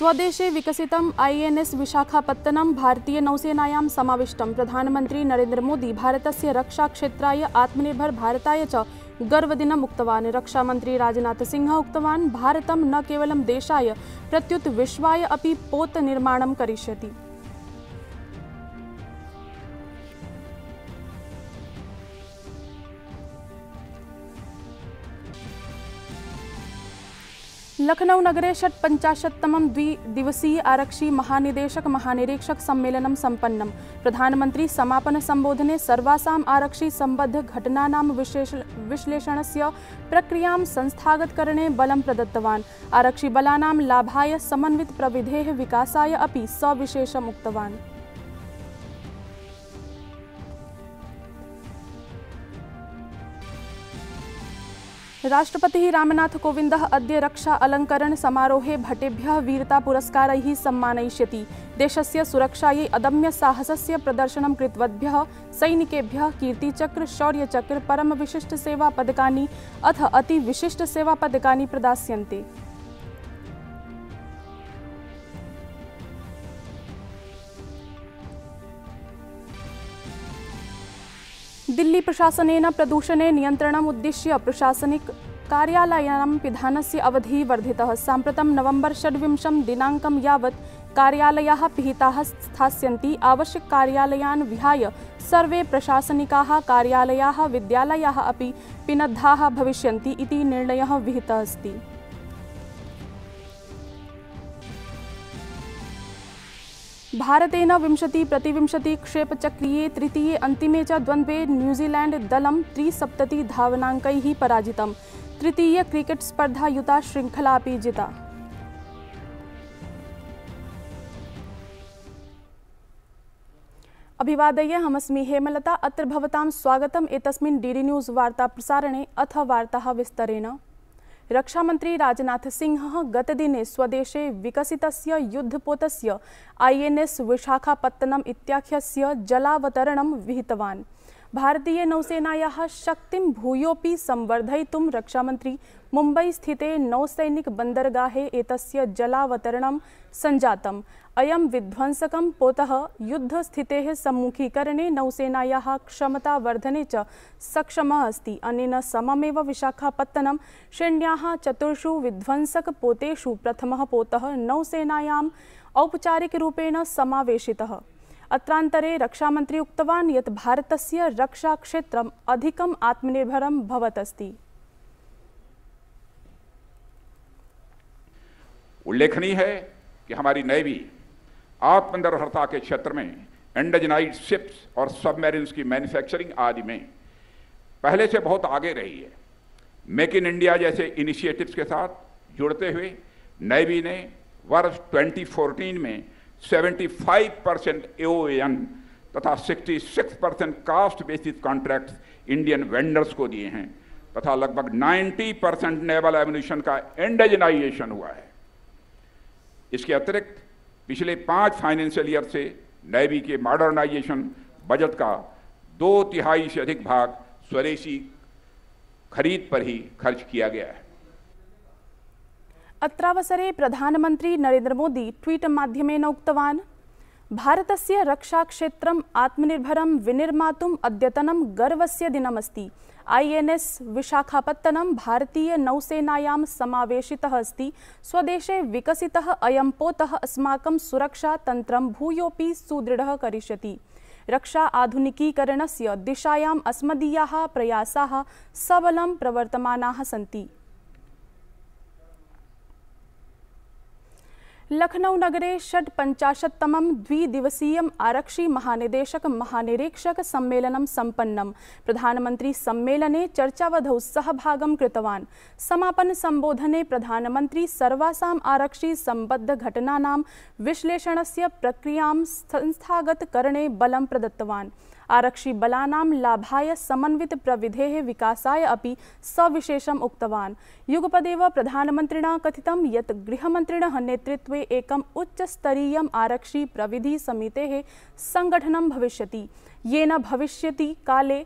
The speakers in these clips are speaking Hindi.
स्वदेशे विकसितम् ऐ एन् भारतीय विशाखापत्तनं भारतीयनौसेनायां प्रधानमंत्री प्रधानमन्त्री मोदी भारतस्य रक्षाक्षेत्राय आत्मनिर्भर भारताय च गर्वदिनम् उक्तवान् राजनाथ सिंह उक्तवान् भारतं न केवलं देशाय प्रत्युत विश्वाय अपि पोतनिर्माणं करिष्यति लखनऊ नगरे षट्पञ्चाशत्तमं द्विदिवसीय आरक्षी महानिदेशक महानिरीक्षक प्रधानमंत्री सम्पन्नं संबोधने सर्वासा आरक्षी संबद्ध घटना विश्लेषण से प्रक्रिया संस्थागत संस्थागतकरणे बल प्रदत्तवान् आरक्षिबलानां लाभाय प्रविधे विकासाय अपि सविशेषम् उक्तवान् रामनाथ कोविंद अद्य रक्षा सम्मानय देश से सुरक्षा अदम्य साहस से प्रदर्शन कृतव्य सैनिकेभ्य कीर्तिचक्र शौर्यचक्र परमविशिष्टसेवापदकानि अथ अतिविशिष्टसेवापदकानि प्रदास्यन्ते दिल्ली प्रशासन प्रदूषण नियंत्रण उद्देश्य प्रशासनिक कार्यालयानां पिधानस्य अवधिः वर्धितः साम्प्रतं नवम्बर् षड्विंशं दिनाङ्कं यावत् कार्यालयाः पिहिताः आवश्यक आवश्यककार्यालयान् विहाय सर्वे प्रशासनिकाः कार्यालयाः विद्यालय अभी पिनद्धा भविष्य निर्णय विहित अस्त भारत विंशति प्रतिशति क्षेपचक्रीय तृतीय अंतिम च न्यूजीलैंड न्यूजीलैण्ड् त्रिसप्तति धावनाक पराजित तृतीय स्पर्धा युता श्रृंखला जिता अभिवादय हमस्मी हेमलता अत्र भवतां स्वागतम् एतस्मिन् डी डी न्यूज़ प्रसारणे अथ वर्ता विस्तरेण राजनाथ सिंह गतदिने स्वदेशे विकसित युद्धपोत ऐ एन् एस् विशाखापत्तनम् इख्य जलावतरण विहितवान् भारतीय नौसेनायाः शक्तिं भूयोऽपि मुंबई रक्षामन्त्री नौसैनिक बंदरगाहे एतस्य जलावतरणं सञ्जातम् अयं विध्वंसकं पोतः युद्धस्थितेः सम्मुखीकरणे नौसेनायाः क्षमतावर्धने च सक्षम अस्त अनेन सममेव विशाखापत्तनं श्रेणिया चतुर्षु विध्वंसकपोतेषु प्रथमः पोतः नौसेनायाम् औपचारिकरूपेण समावेशितः अत्रान्तरे मंत्री उक्तवान यत भारतस्य रक्षाक्षेत्रम् अधिकम आत्मनिर्भरं भवत अस्ति उल्लेखनीय है कि हमारी नेवी आत्मनिर्भरता के क्षेत्र में एंडजनाइड शिप्स और सबमरीन्स की मैन्युफैक्चरिंग आदि में पहले से बहुत आगे रही है मेक इन इंडिया जैसे इनिशिएटिव्स के साथ जुड़ते हुए नेवी ने वर्ष 2014 में 75 परसेंट एओएन तथा 66 percent cost basis contract Indian vendors को दिए हैं तथा लगभग 90 परसेंट नेवल एवोल्यूशन का एंडेजनाइजेशन हुआ है इसके अतिरिक्त पिछले पांच फाइनेंशियल ईयर से नेवी के मॉडर्नाइजेशन बजट का दो तिहाई से अधिक भाग स्वदेशी खरीद पर ही खर्च किया गया है अत्रावसरे प्रधानमन्त्री नरेन्द्रमोदी ट्वीट् रक्षा क्षेत्र आत्मनिर्भर रक्षाक्षेत्रम् अद्यतन गर्व से दिनमस्त आई एन एस एस् भारतीय भारतीयनौसेनायां सवेशि अस्त स्वदेशे अयम पोत अस्माक सुरक्षा तंत्र भूयोऽपि सुदृढ़ क्य रक्षा से दिशायां अस्मदीया प्रयास सबल प्रवर्तमान सी लखनऊ नगरे षड्पञ्चाशत्तमं द्विदिवसीय आरक्षी महानिदेशक महानिरीक्षक सम्मेलन सम्पन्नं प्रधानमंत्री सम्मेलने चर्चावधौ सहभागं कृतवान् समापनसम्बोधने प्रधानमन्त्री सर्वासाम् आरक्षि सम्बद्धघटनानां विश्लेषणस्य प्रक्रियां संस्थागतकरणे बलं प्रदत्तवान् आरक्षिबलानां लाभाय समन्वित समन्वितप्रविधेः विकासाय अपि सविशेषम् उक्तवान् युगपदेव प्रधानमन्त्रिणा कथितं यत् गृहमन्त्रिणः नेतृत्वे एकम् उच्चस्तरीयम् आरक्षिप्रविधिसमितेः सङ्घटनं भविष्यति येन भविष्यति काले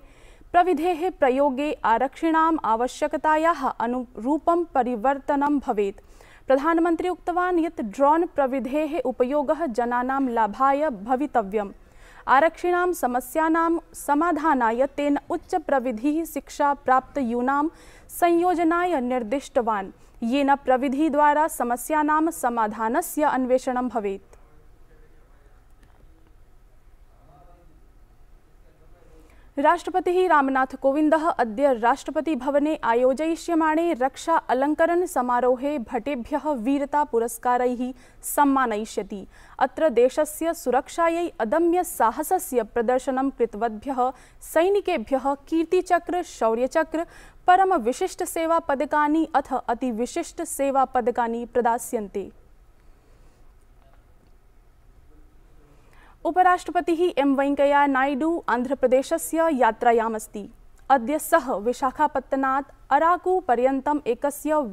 प्रविधेः प्रयोगे आरक्षिणाम् आवश्यकतायाः अनुरूपं परिवर्तनं भवेत् प्रधानमन्त्री उक्तवान् यत् ड्रोन् प्रविधेः उपयोगः जनानां लाभाय भवितव्यम् आरक्षिणां समस्यानां समाधानाय तेन प्राप्त यूना संयोजनाय निर्दिष्टवान् येन प्रविधि द्वारा समस्या सामधान से अन्वेषण भवेत् राष्ट्रपतिः रामनाथकोविन्दः अद्य भवने आयोजयिष्यमाणे रक्षा भटेभ्य भटेभ्यः वीरतापुरस्कारैः सम्मानयिष्यति अत्र देशस्य सुरक्षायै से प्रदर्शनं कृतवद्भ्यः सैनिकेभ्य कीर्तिचक्र शौर्यचक्र पदकानि अथ पदकानि प्रदास्यन्ते उपराष्ट्रपति एम वेंकैया नायडू आंध्र प्रदेश से यात्रायामस्ति सह सः अराकू पर्यत एक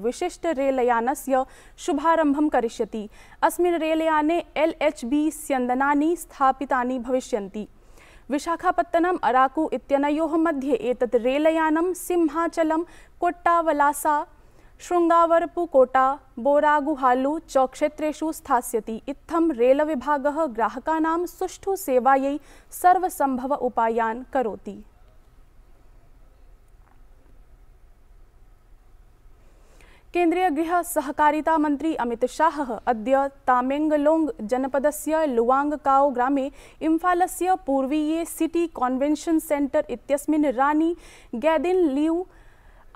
विशिष्ट रेलयान से शुभारंभ क्य रेलयाने एल एच बी स्यंदना स्थापितानि भविष्य विशाखापत्तनम अराकू इत्यनयोः मध्ये एक रेलयानं सिंहाचल कोट्टावलासा शृङ्गावरपुकोटा बोरागुहालू चौक्षेत्रु क्षेत्रेषु इत्थम रेल विभाग ग्राहकाणां सुषु सेवाय सर्वसंभव उपायान करोति केन्द्रीय गृह सहकारिता मंत्री अमित शाह अद्य तामेंगलोंग से लुवांगकाओ ग्रा इंफाल पूर्वीये सिटी कॉन्वेंशन सेंटर इत्यस्मिन् रानी गैदिन लियू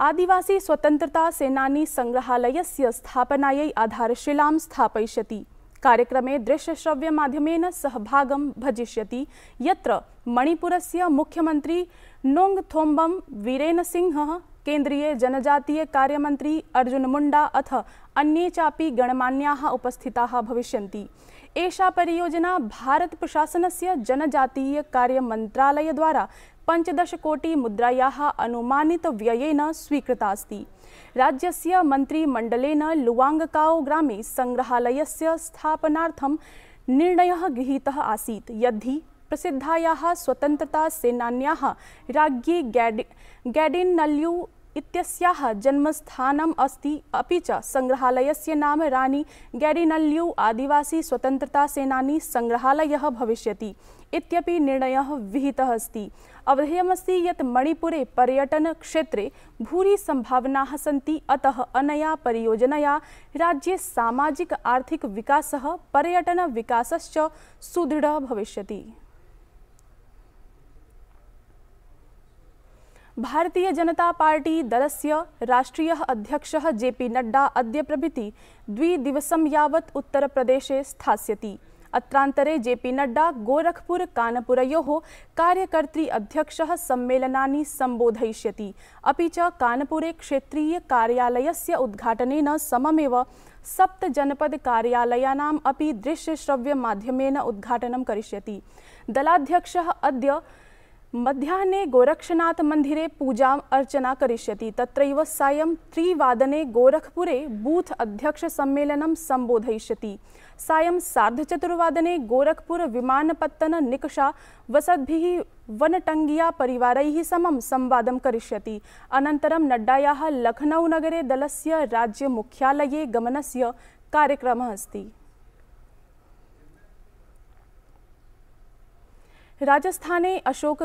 आदिवासी स्वतंत्रता सेनानी आधारशिला स्थापनायै कार्यक्रम स्थापयिष्यति मध्यम सहभाग भजिष्य भजिष्यति मुख्यमंत्री नोंग मुख्यमन्त्री वीरेन सिंह केन्द्रीय जनजातीय कार्यमंत्री अर्जुन मुंडा अथ अने चापि गणमान्याः उपस्थिताः भविष्यन्ति एषा परियोजना मंत्रालय द्वारा अनुमानित अनुमानितव्ययेन स्वीकृता अस्ति राज्यस्य मन्त्रिमण्डलेन लुवाङ्गकाओ ग्रामे सङ्ग्रहालयस्य निर्णय गृह आसी यदि प्रसिद्धाया स्वतंत्रता स्वतन्त्रतासेनान्याः राज्ञी गैडि गैडिन्नल्यु इत्यस्याः जन्मस्थानम् अस्ति अपि च सङ्ग्रहालयस्य नाम रानी गैडिनल्यु आदिवासी स्वतन्त्रतासेनानी सङ्ग्रहालयः भविष्यति इत्यपि निर्णयः विहितः अस्ति ये मणिपुरे क्षेत्र भूरी संभावना सी अतः अनया परियोजनया राज्य सामाजिक आर्थिक पर्यटन विकास सुदृढ़ भविष्य भारतीय जनता पार्टी दलस्य राष्ट्रीय अध्यक्ष जेपी नड्डा अद्य प्रभृति द्विदिवसं उत्तर प्रदेश स्थाती अत्रांतरे जेपी नड्डा गोरखपुर कानपुरयोः कार्यकर्तृ अध्यक्षः सम्मेलनानि सम्बोधयिष्यति अपि च कानपुरे क्षेत्रीयकार्यालयस्य उद्घाटनेन सममेव सप्तजनपदकार्यालयानाम् अपि दृश्यश्रव्यमाध्यमेन उद्घाटनं करिष्यति दलाध्यक्षः अद्य गोरक्षनाथ मंदिर पूजा अर्चना करिष्यति तत्रैव सायं त्रिवादने गोरखपुरे बूथ अध्यक्षसम्मेलनं सम्बोधयिष्यति सायं विमानपत्तन निकषा वसद्भि वनटंगिया परिवार समं लखनऊ नगरे दल से राज्य मुख्यालय गमन से कार्यक्रम अस्त राजस्थाने अशोक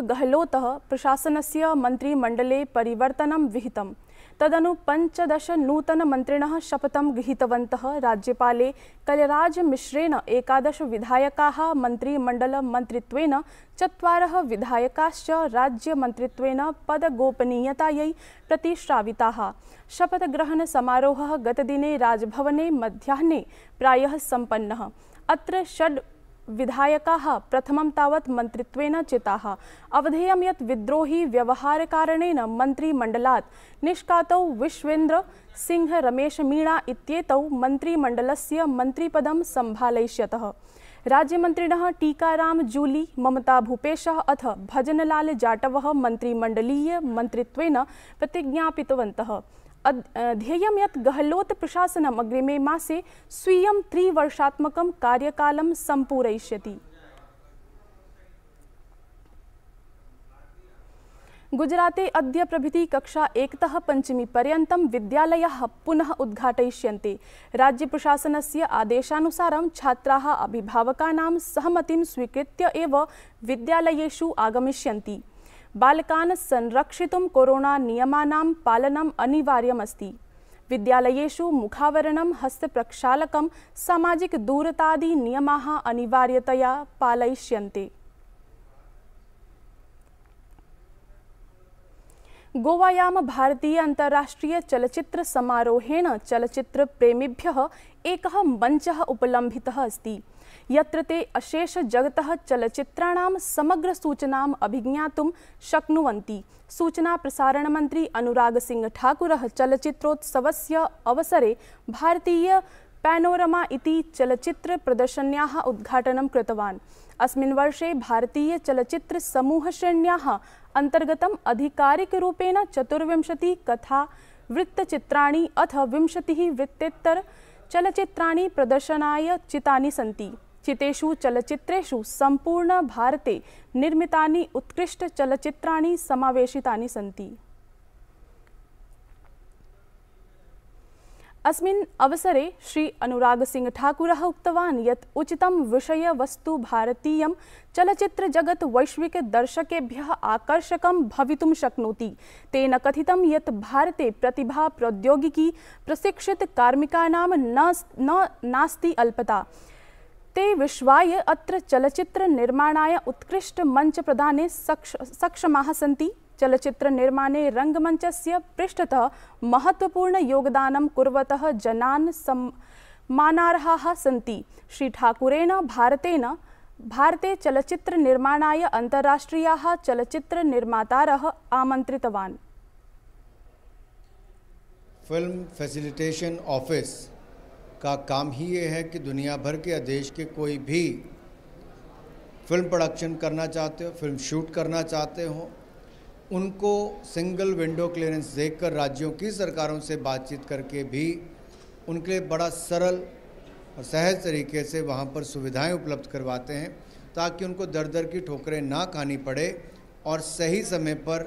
प्रशासन से मन्त्रिमण्डले परिवर्तनं विहित तदनु पञ्चदश मंत्रिण शपथ गृहीतवन्तः राज्यपाले कलराजमिश्रेण एकादश विधायका मन्त्रिमण्डलमन्त्रित्वेन चत्वारः विधायकाश्च राज्यमन्त्रित्वेन प्रतिश्राविता शपथग्रहण सरोह गतदिने राजभवने मध्याह्ने प्रायः सम्पन्नः अत्र विधायका प्रथम तवत मंत्रिव चिता अवधेय ये विद्रोही व्यवहारकारणेन मंत्रिमंडला निष्कात विश्वेन्द्र सिंह रमेश मीणा मंत्रिमंडल से मंत्रिपद सम्भालयिष्यतः राज्यमंत्रिण टीकाराम जूली ममता भूपेश अथ भजनलाल जाटव मंत्रिमंडलीय मंत्रिव प्रतिज्ञापितवन्तः ध्येय ये गहलोत प्रशासन अग्रिमे मसे स्वीय त्रिवर्षात्मक कार्यकाल संपूरय गुजराते अद्य प्रभृति कक्षा एकतः पर्यत विद्यालय पुनः उद्घाटयिष्यन्ते राज्यप्रशासनस्य आदेशानुसारं छात्राः छात्र सहमतिं सहमति स्वीकृत विद्यालय आगमिष्यन्ति बालकान् संरक्षितुं कोरोना नियमानां पालनम् अनिवार्यमस्ति विद्यालयेषु मुखावरणं हस्तप्रक्षालकं नियमाः अनिवार्यतया पालयिष्यन्ते गोवायां भारतीय चलचित्र समारोहेण चलचित्र प्रेमिभ्यः एकः मञ्चः उपलम्भितः अस्ति ये सूचना अभिज्ञा शक्वती सूचना प्रसारण मंत्री अनुराग सिंह ठाकुर चलचित्रोत्सव अवसरे भारतीय पैनोरमा इति उद्घाटन उद्घाटनं कृतवान् भारतीय वर्षे भारतीयचलचित्रसमूहश्रेण्याः अंतर्गत अधिकारिकेण चतुर्वशति कथा वृत्तचिरा अथ विंशतिः वृत्तेत्तरचलचित्राणि प्रदर्शनाय चितानि सन्ति चितेषु चलचित्रेषु भारते निर्मितानि चलचित्राणि समावेशितानि सन्ति अस्मिन् अवसरे श्री ठाकुर उक्तवान् यत् उचितं वस्तु भारतीयं वैश्विक वैश्विकदर्शकेभ्यः आकर्षकं भवितुं शक्नोति तेन कथितं यत् भारते प्रतिभा प्रौद्योगिकी कार्मिकानां न नास्ति अल्पता भारते विश्वाय अत्र चलचित्र निर्माणाय चलचित्रनिर्माणाय उत्कृष्टमञ्चप्रदाने सक्ष सक्षमाः सन्ति चलचित्रनिर्माणे रङ्गमञ्चस्य पृष्ठतः महत्त्वपूर्णयोगदानं कुर्वतः जनान् सम्मानार्हाः सन्ति श्रीठाकुरेण भारतेन भारते चलचित्रनिर्माणाय चलचित्र चलचित्रनिर्मातारः आमन्त्रितवान् फिल्म फैसिलिटेशन ऑफिस का काम ही ये है कि दुनिया भर के या देश के कोई भी फिल्म प्रोडक्शन करना चाहते हो फिल्म शूट करना चाहते हो उनको सिंगल विंडो क्लियरेंस देकर राज्यों की सरकारों से बातचीत करके भी उनके लिए बड़ा सरल और सहज तरीके से वहाँ पर सुविधाएं उपलब्ध करवाते हैं ताकि उनको दर दर की ठोकरें ना खानी पड़े और सही समय पर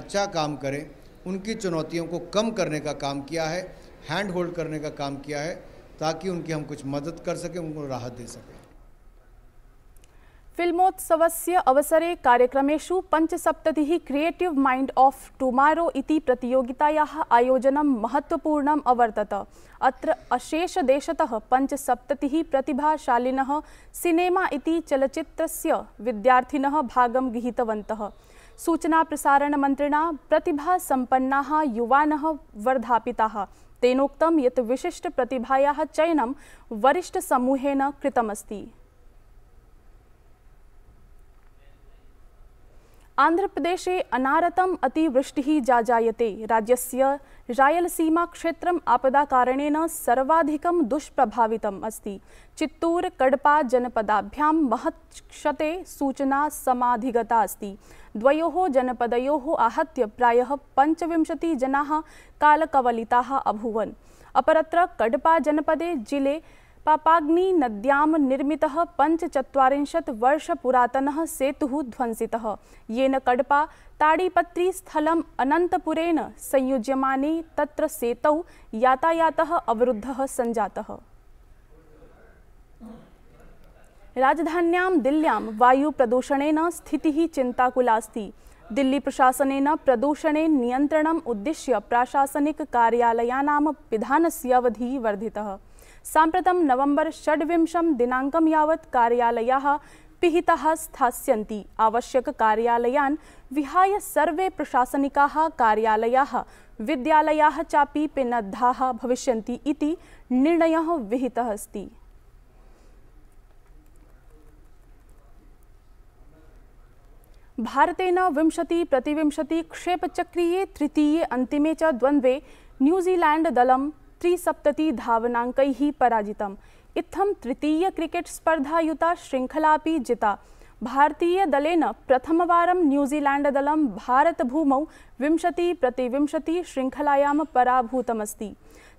अच्छा काम करें उनकी चुनौतियों को कम करने का काम किया है हैंड होल्ड करने का काम किया है ताकि उनकी हम कुछ मदद कर सके उनको राहत दे सकें फिल्मोत्सवस्य अवसरे कार्यक्रमेषु पञ्चसप्ततिः क्रियेटिव् माइंड ऑफ टुमारो इति प्रतियोगितायाः आयोजनं महत्त्वपूर्णम् अवर्तत अत्र अशेषदेशतः पञ्चसप्ततिः प्रतिभाशालिनः सिनेमा इति चलच्चित्रस्य विद्यार्थिनः भागं गृहीतवन्तः सूचनाप्रसारणमन्त्रिणा प्रतिभासम्पन्नाः युवानः वर्धापिताः तेनोक्तं यत् विशिष्टप्रतिभायाः चयनं वरिष्ठसमूहेन कृतमस्ति आन्ध्रप्रदेशे अनारतम् अतिवृष्टिः जाजायते क्षेत्र आपदा आपदाकारणेन सर्वाधिक दुष्प्रभावित अस्त चित्तूर कडपा जनपदाभ्या महत् क्षते सूचना सामगता अस्त द्वयोः जनपदयोः आहत्य प्रायः पञ्चविंशतिः जनाः कालकवलिताः अभूवन् अपरत्र कडपाजनपदे जिले नद्याम पापाग्निनद्यां निर्मितः वर्ष पुरातन सेतु ध्वंसि येन कडपा ताडिपत्रीस्थलम् अनन्तपुरेण संयुज्यमाने तत्र सेतौ यातायात अवरुद्ध सञ्जातः राजधान्यां दिल्ल्यां वायुप्रदूषणेन स्थितिः चिन्ताकुलास्ति दिल्लीप्रशासनेन प्रदूषणे नियन्त्रणम् उद्दिश्य प्राशासनिककार्यालयानां पिधानस्य अवधिः वर्धितः साम्प्रतं नवंबर षड्विंशं दिनाङ्कं यावत् कार्यालयाः पिहिताः स्थास्यन्ति आवश्यककार्यालयान् विहाय सर्वे प्रशासनिकाः कार्यालयाः विद्यालयाः चापि पिनद्धाः भविष्यन्ति इति निर्णयः विहितः अस्ति भारतेन विंशति प्रतिविंशति क्षेपचक्रीये तृतीये अन्तिमे च द्वन्द्वे न्यूजीलैण्डदलं त्रिसप्ततिधावनाङ्कैः पराजितम् इत्थं तृतीयक्रिकेट्स्पर्धायुता श्रृंखला जिता भारतीय भारतीयदलेन प्रथमवारं भारत भूमौ विंशति प्रतिविंशति श्रृंखलायां पराभूतमस्ति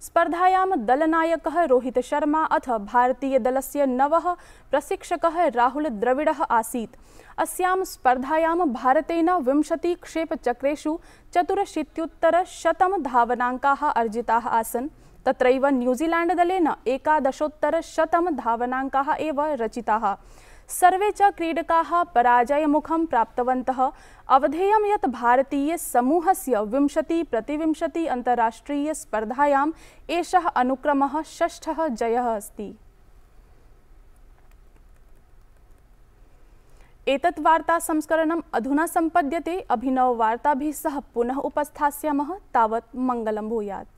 स्पर्धायां रोहित शर्मा अथ भारतीय भारतीयदलस्य नवः राहुल राहुलद्रविडः आसीत् अस्यां स्पर्धायां भारतेन विंशतिक्षेपचक्रेषु चतुरशीत्युत्तरशतं धावनाङ्काः अर्जिताः आसन् तत्रैव एकादशोत्तर एकादशोत्तरशतं धावनाङ्काः एव रचिताः सर्वे च क्रीडकाः अवधेय ये भारतीय समूह से विंशति प्रतिशति प्रतिविंशति स्पर्धायां एषः अनुक्रमः षष्ठः जयः अस्ति एतत् वार्ता संस्करणम् अधुना सम्पद्यते वार्ताभिः सह पुनः उपस्थास्यामः तावत् मङ्गलं भूयात्